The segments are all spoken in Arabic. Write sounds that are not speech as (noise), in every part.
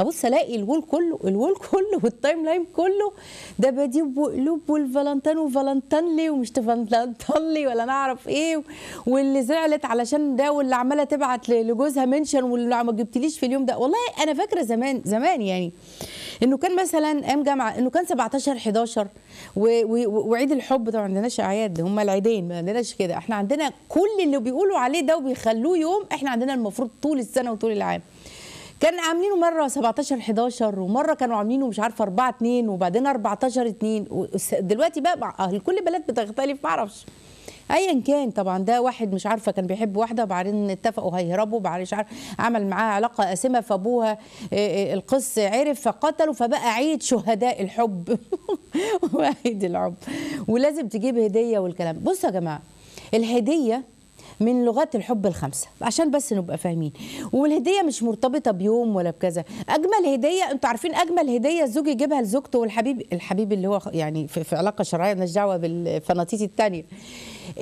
هبص الاقي الول كله الول (laughs) كله والتايم لاين كله ده بديب وقلوب والفالنتان وفالنتان لي ومش تفالنتان لي ولا نعرف ايه واللي زعلت علشان ده واللي عماله تبعت لجوزها منشن واللي ما جبتليش في اليوم ده والله انا فاكره زمان زمان يعني انه كان مثلا ايام جامعه انه كان 17 11 وعيد الحب طبعا ما عندناش اعياد هم العيدين ما عندناش كده احنا عندنا كل اللي بيقولوا عليه ده وبيخلوه يوم احنا عندنا المفروض طول السنه وطول العام كان عاملينه مره 17 11 ومره كانوا عاملينه مش عارفه 4 2 وبعدين 14 2 دلوقتي بقى كل بلد بتختلف معرفش ايا كان طبعا ده واحد مش عارفه كان بيحب واحده وبعدين اتفقوا هيهربوا بعدين مش عارف عمل معاها علاقه قاسمه فابوها القس عرف فقتله فبقى عيد شهداء الحب (laughs) وعيد الحب ولازم تجيب هديه والكلام بصوا يا جماعه الهديه من لغات الحب الخمسه عشان بس نبقى فاهمين والهديه مش مرتبطه بيوم ولا بكذا اجمل هديه انتوا عارفين اجمل هديه الزوج يجيبها لزوجته والحبيب الحبيب اللي هو يعني في, في علاقه شرعيه مالناش دعوه بالفناطيس الثانيه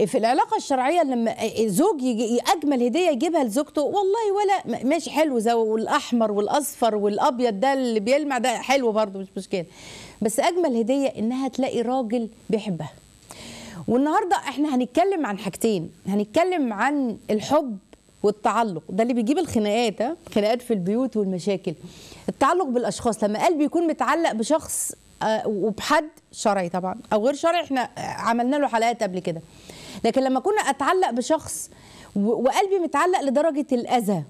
في العلاقه الشرعيه لما زوج يجي اجمل هديه يجيبها لزوجته والله ولا ماشي حلو زي والاحمر والاصفر والابيض ده اللي بيلمع ده حلو برضه مش مشكله بس اجمل هديه انها تلاقي راجل بيحبها والنهارده احنا هنتكلم عن حاجتين هنتكلم عن الحب والتعلق ده اللي بيجيب الخناقات خناقات في البيوت والمشاكل التعلق بالاشخاص لما قلبي يكون متعلق بشخص آه، وبحد شرعي طبعا او غير شرعي احنا عملنا له حلقات قبل كده لكن لما كنا اتعلق بشخص وقلبي متعلق لدرجه الاذى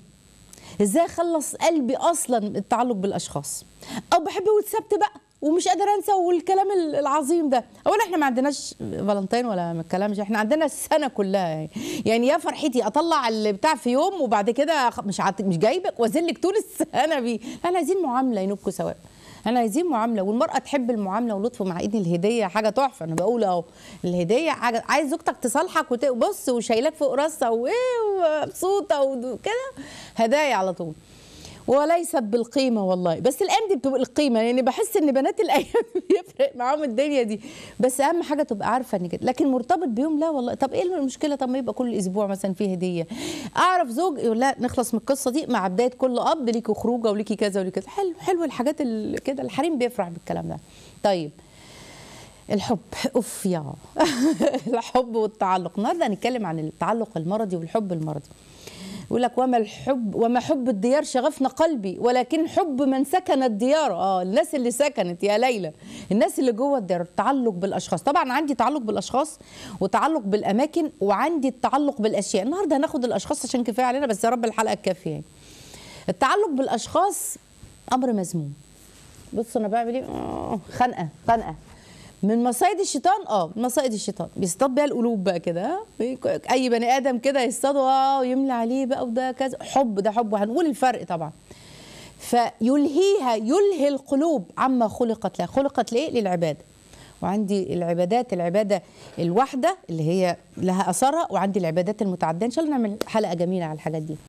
ازاي اخلص قلبي اصلا التعلق بالاشخاص او بحب واتثبت بقى ومش قادره انسى والكلام العظيم ده اولا احنا ما عندناش فالنتين ولا ما الكلامش احنا عندنا السنه كلها يعني, يعني يا فرحتي اطلع اللي بتاع في يوم وبعد كده مش عط... مش جايبك لك طول السنه بيه احنا عايزين معامله ينكوا سواء احنا عايزين معامله والمراه تحب المعامله ولطف مع ايدي الهديه حاجه تحفه انا بقول اهو الهديه حاجه عايز زوجتك تصالحك وبص وشايلاك فوق راسها وايه مبسوطه وكده هدايا على طول وليست بالقيمه والله بس الايام دي بتبقى القيمه يعني بحس ان بنات الايام (laughs) بيفرق معاهم الدنيا دي بس اهم حاجه تبقى عارفه ان كده لكن مرتبط بيوم لا والله طب ايه المشكله طب ما يبقى كل اسبوع مثلا في هديه اعرف زوج يقول لا نخلص من القصه دي مع بدايه كل اب ليكي خروجه وليكي كذا وليكي كذا حلو حلو الحاجات اللي كده الحريم بيفرح بالكلام ده طيب الحب اوف يا (laughs) الحب والتعلق النهارده هنتكلم عن التعلق المرضي والحب المرضي يقول لك وما الحب وما حب الديار شغفنا قلبي ولكن حب من سكن الديار اه الناس اللي سكنت يا ليلى الناس اللي جوه الديار التعلق بالاشخاص طبعا عندي تعلق بالاشخاص وتعلق بالاماكن وعندي التعلق بالاشياء النهارده هناخد الاشخاص عشان كفايه علينا بس يا رب الحلقه تكفي يعني التعلق بالاشخاص امر مذموم بص انا بعمل ايه آه، خنقه خنقه من مصايد الشيطان اه من مصايد الشيطان بيصطاد بيها القلوب بقى كده اي بني ادم كده يصطاده اه ويملى عليه بقى وده كذا حب ده حب وهنقول الفرق طبعا فيلهيها يلهي القلوب عما خلقت لها خلقت ليه للعباده وعندي العبادات العباده الواحده اللي هي لها اثرها وعندي العبادات المتعدده ان شاء الله نعمل حلقه جميله على الحاجات دي